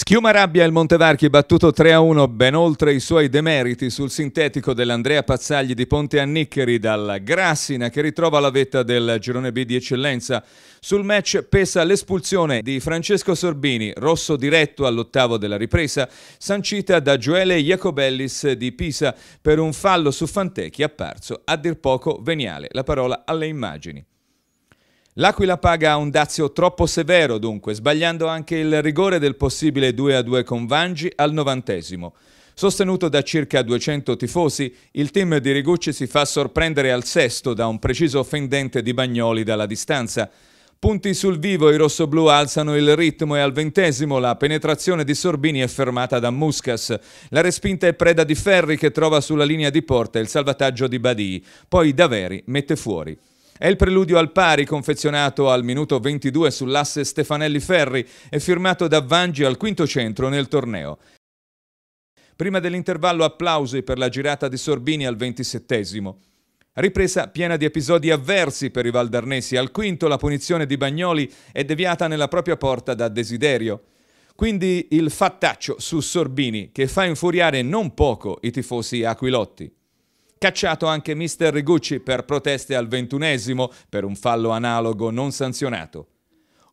Schiuma rabbia il Montevarchi battuto 3-1 ben oltre i suoi demeriti sul sintetico dell'Andrea Pazzagli di Ponte Anniccheri dalla Grassina che ritrova la vetta del girone B di eccellenza. Sul match pesa l'espulsione di Francesco Sorbini, rosso diretto all'ottavo della ripresa, sancita da Gioele Jacobellis di Pisa per un fallo su Fantecchi apparso a dir poco veniale. La parola alle immagini. L'Aquila paga un dazio troppo severo dunque, sbagliando anche il rigore del possibile 2-2 con Vangi al novantesimo. Sostenuto da circa 200 tifosi, il team di Rigucci si fa sorprendere al sesto da un preciso fendente di Bagnoli dalla distanza. Punti sul vivo, i rossoblù alzano il ritmo e al ventesimo la penetrazione di Sorbini è fermata da Muscas. La respinta è preda di Ferri che trova sulla linea di porta il salvataggio di Badii, poi Daveri mette fuori. È il preludio al pari confezionato al minuto 22 sull'asse Stefanelli Ferri e firmato da Vangi al quinto centro nel torneo. Prima dell'intervallo applausi per la girata di Sorbini al 27 Ripresa piena di episodi avversi per i Valdarnesi. Al quinto la punizione di Bagnoli è deviata nella propria porta da Desiderio. Quindi il fattaccio su Sorbini che fa infuriare non poco i tifosi aquilotti. Cacciato anche Mr. Rigucci per proteste al ventunesimo per un fallo analogo non sanzionato.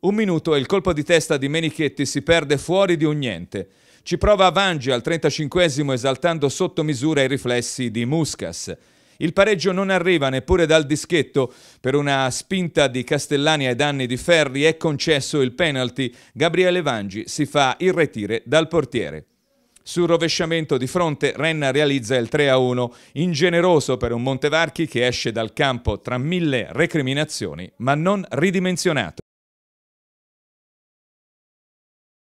Un minuto e il colpo di testa di Menichetti si perde fuori di un niente. Ci prova Vangi al 35 esaltando sotto misura i riflessi di Muscas. Il pareggio non arriva neppure dal dischetto. Per una spinta di Castellani ai danni di Ferri è concesso il penalty. Gabriele Vangi si fa irretire dal portiere. Sul rovesciamento di fronte Renna realizza il 3-1, ingeneroso per un Montevarchi che esce dal campo tra mille recriminazioni ma non ridimensionato.